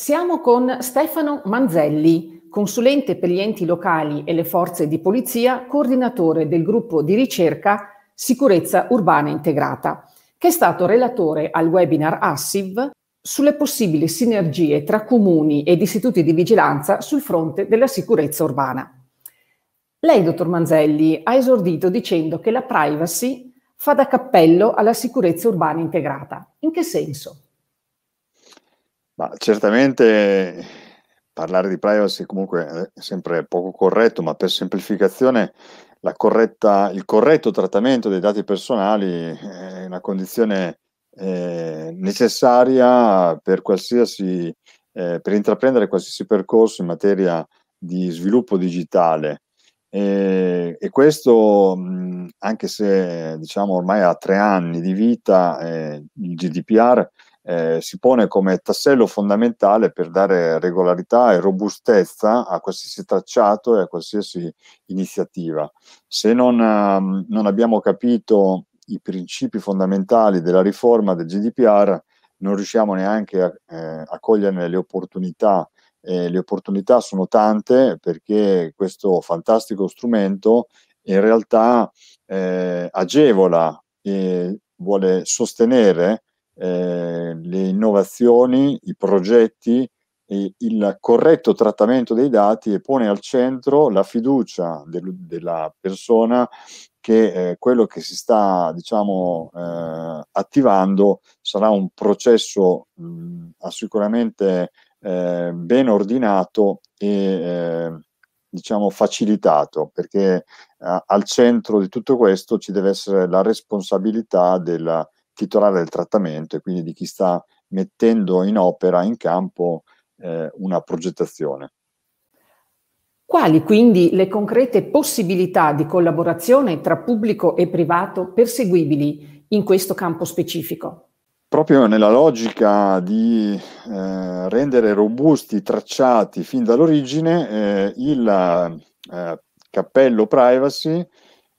Siamo con Stefano Manzelli, consulente per gli enti locali e le forze di polizia, coordinatore del gruppo di ricerca Sicurezza Urbana Integrata, che è stato relatore al webinar ASSIV sulle possibili sinergie tra comuni ed istituti di vigilanza sul fronte della sicurezza urbana. Lei, dottor Manzelli, ha esordito dicendo che la privacy fa da cappello alla sicurezza urbana integrata. In che senso? Ma certamente parlare di privacy comunque è sempre poco corretto, ma per semplificazione corretta, il corretto trattamento dei dati personali è una condizione eh, necessaria per, qualsiasi, eh, per intraprendere qualsiasi percorso in materia di sviluppo digitale. E, e questo, anche se diciamo ormai ha tre anni di vita, eh, il GDPR eh, si pone come tassello fondamentale per dare regolarità e robustezza a qualsiasi tracciato e a qualsiasi iniziativa. Se non, um, non abbiamo capito i principi fondamentali della riforma del GDPR, non riusciamo neanche a, eh, a coglierne le opportunità. Eh, le opportunità sono tante perché questo fantastico strumento in realtà eh, agevola e vuole sostenere eh, le innovazioni, i progetti, e il corretto trattamento dei dati e pone al centro la fiducia del, della persona che eh, quello che si sta diciamo, eh, attivando sarà un processo mh, mm, sicuramente eh, ben ordinato e eh, diciamo facilitato perché eh, al centro di tutto questo ci deve essere la responsabilità della, titolare del trattamento e quindi di chi sta mettendo in opera, in campo, eh, una progettazione. Quali quindi le concrete possibilità di collaborazione tra pubblico e privato perseguibili in questo campo specifico? Proprio nella logica di eh, rendere robusti, i tracciati fin dall'origine, eh, il eh, cappello privacy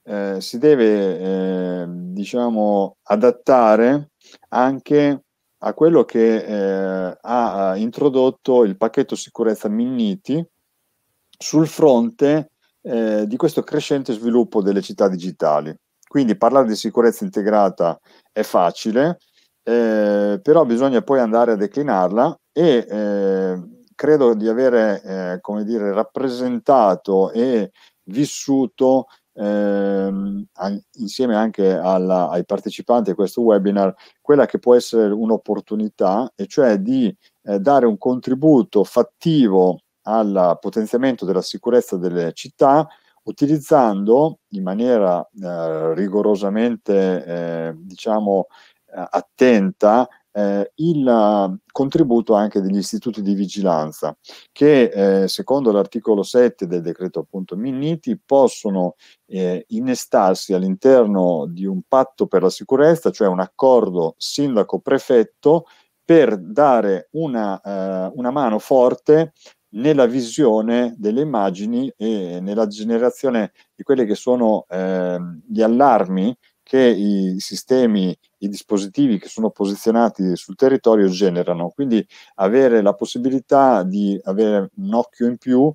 eh, si deve eh, diciamo adattare anche a quello che eh, ha introdotto il pacchetto sicurezza Minniti sul fronte eh, di questo crescente sviluppo delle città digitali. Quindi parlare di sicurezza integrata è facile, eh, però bisogna poi andare a declinarla e credo di avere, come dire, rappresentato e vissuto ehm, insieme anche alla, ai partecipanti a questo webinar quella che può essere un'opportunità, e cioè di eh, dare un contributo fattivo al potenziamento della sicurezza delle città utilizzando in maniera eh, rigorosamente eh, diciamo eh, attenta eh, il eh, contributo anche degli istituti di vigilanza che eh, secondo l'articolo 7 del decreto appunto Minniti possono eh, innestarsi all'interno di un patto per la sicurezza, cioè un accordo sindaco-prefetto per dare una, eh, una mano forte nella visione delle immagini e nella generazione di quelli che sono eh, gli allarmi che i sistemi, i dispositivi che sono posizionati sul territorio generano. Quindi avere la possibilità di avere un occhio in più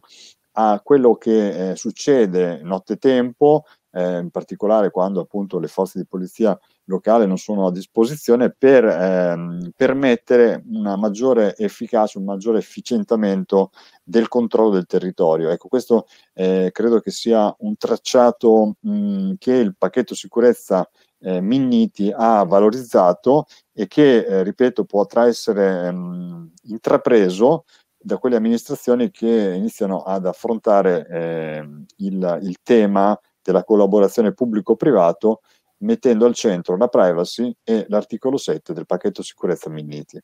a quello che eh, succede nottetempo, eh, in particolare quando appunto le forze di polizia locale non sono a disposizione per ehm, permettere una maggiore efficacia, un maggiore efficientamento del controllo del territorio. Ecco, questo eh, credo che sia un tracciato mh, che il pacchetto sicurezza eh, Minniti ha valorizzato e che, eh, ripeto, potrà essere mh, ehm, intrapreso da quelle amministrazioni che iniziano ad affrontare ehm, il, il tema della collaborazione pubblico-privato mettendo al centro la privacy e l'articolo 7 del pacchetto sicurezza Minniti.